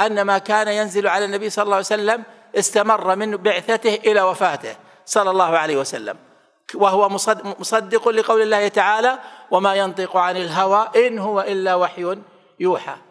أن ما كان ينزل على النبي صلى الله عليه وسلم استمر من بعثته إلى وفاته صلى الله عليه وسلم وهو مصدق لقول الله تعالى وما ينطق عن الهوى إن هو إلا وحي يوحى